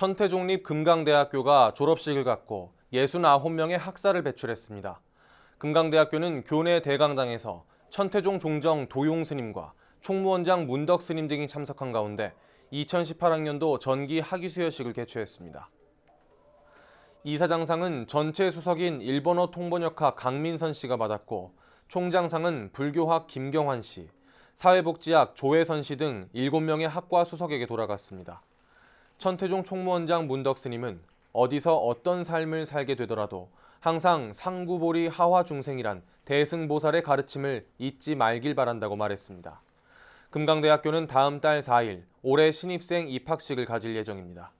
천태종립 금강대학교가 졸업식을 갖고 69명의 학사를 배출했습니다. 금강대학교는 교내 대강당에서 천태종 종정 도용 스님과 총무원장 문덕 스님 등이 참석한 가운데 2018학년도 전기 학위수여식을 개최했습니다. 이사장상은 전체 수석인 일본어 통번역학 강민선 씨가 받았고 총장상은 불교학 김경환 씨, 사회복지학 조혜선 씨등 7명의 학과 수석에게 돌아갔습니다. 천태종 총무원장 문덕 스님은 어디서 어떤 삶을 살게 되더라도 항상 상구보리 하화 중생이란 대승보살의 가르침을 잊지 말길 바란다고 말했습니다. 금강대학교는 다음 달 4일 올해 신입생 입학식을 가질 예정입니다.